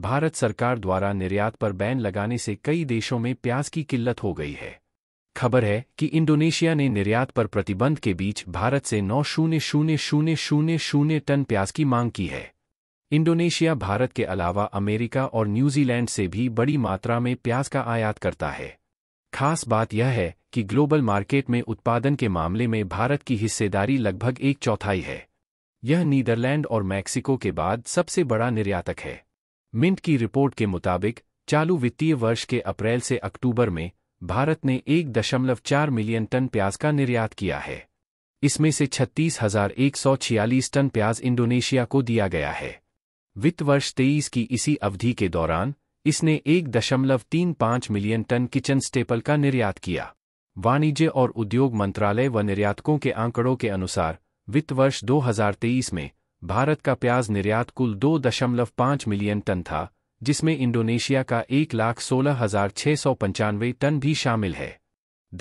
भारत सरकार द्वारा निर्यात पर बैन लगाने से कई देशों में प्याज की किल्लत हो गई है खबर है कि इंडोनेशिया ने निर्यात पर प्रतिबंध के बीच भारत से नौ शून्य शून्य शून्य शून्य शून्य टन प्याज की मांग की है इंडोनेशिया भारत के अलावा अमेरिका और न्यूजीलैंड से भी बड़ी मात्रा में प्याज का आयात करता है खास बात यह है कि ग्लोबल मार्केट में उत्पादन के मामले में भारत की हिस्सेदारी लगभग एक चौथाई है यह नीदरलैंड और मैक्सिको के बाद सबसे बड़ा निर्यातक है मिंट की रिपोर्ट के मुताबिक चालू वित्तीय वर्ष के अप्रैल से अक्टूबर में भारत ने एक दशमलव चार मिलियन टन प्याज का निर्यात किया है इसमें से छत्तीस हजार एक सौ छियालीस टन प्याज इंडोनेशिया को दिया गया है वित्त वर्ष तेईस की इसी अवधि के दौरान इसने एक दशमलव तीन पाँच मिलियन टन किचन स्टेपल का निर्यात किया वाणिज्य और उद्योग मंत्रालय व निर्यातकों के आंकड़ों के अनुसार वित्त वर्ष 2023 में भारत का प्याज निर्यात कुल दो दशमलव पाँच मिलियन टन था जिसमें इंडोनेशिया का एक लाख सोलह हजार छह सौ पंचानवे टन भी शामिल है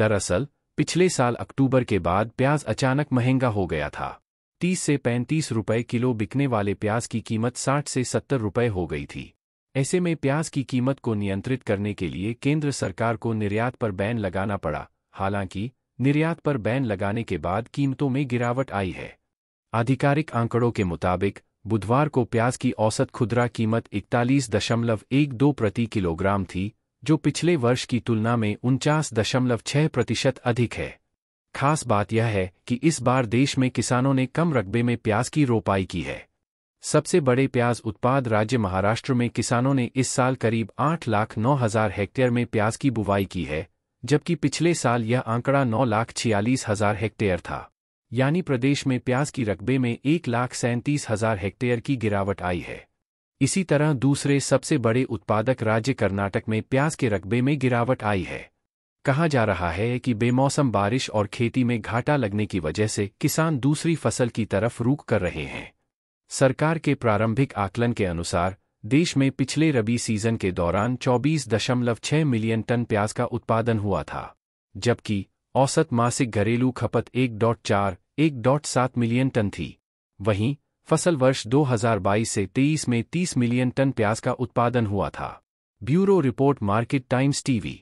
दरअसल पिछले साल अक्टूबर के बाद प्याज अचानक महंगा हो गया था 30 से 35 रुपए किलो बिकने वाले प्याज की कीमत 60 से 70 रुपए हो गई थी ऐसे में प्याज की कीमत को नियंत्रित करने के लिए केंद्र सरकार को निर्यात पर बैन लगाना पड़ा हालांकि निर्यात पर बैन लगाने के बाद कीमतों में गिरावट आई है आधिकारिक आंकड़ों के मुताबिक बुधवार को प्याज की औसत खुदरा कीमत इकतालीस दशमलव एक दो प्रति किलोग्राम थी जो पिछले वर्ष की तुलना में उनचास दशमलव छह प्रतिशत अधिक है खास बात यह है कि इस बार देश में किसानों ने कम रकबे में प्याज की रोपाई की है सबसे बड़े प्याज उत्पाद राज्य महाराष्ट्र में किसानों ने इस साल करीब आठ लाख नौ हजार हेक्टेयर में प्याज की बुवाई की है जबकि पिछले साल यह आंकड़ा नौ लाख छियालीस हजार हेक्टेयर था यानी प्रदेश में प्याज की रकबे में एक लाख सैंतीस हजार हेक्टेयर की गिरावट आई है इसी तरह दूसरे सबसे बड़े उत्पादक राज्य कर्नाटक में प्याज के रकबे में गिरावट आई है कहा जा रहा है कि बेमौसम बारिश और खेती में घाटा लगने की वजह से किसान दूसरी फसल की तरफ रूख कर रहे हैं सरकार के प्रारंभिक आकलन के अनुसार देश में पिछले रबी सीजन के दौरान 24.6 मिलियन टन प्याज का उत्पादन हुआ था जबकि औसत मासिक घरेलू खपत 1.4 एक डॉट सात मिलियन टन थी वहीं फसल वर्ष 2022 से 23 में 30 मिलियन टन प्याज का उत्पादन हुआ था bureau report market times TV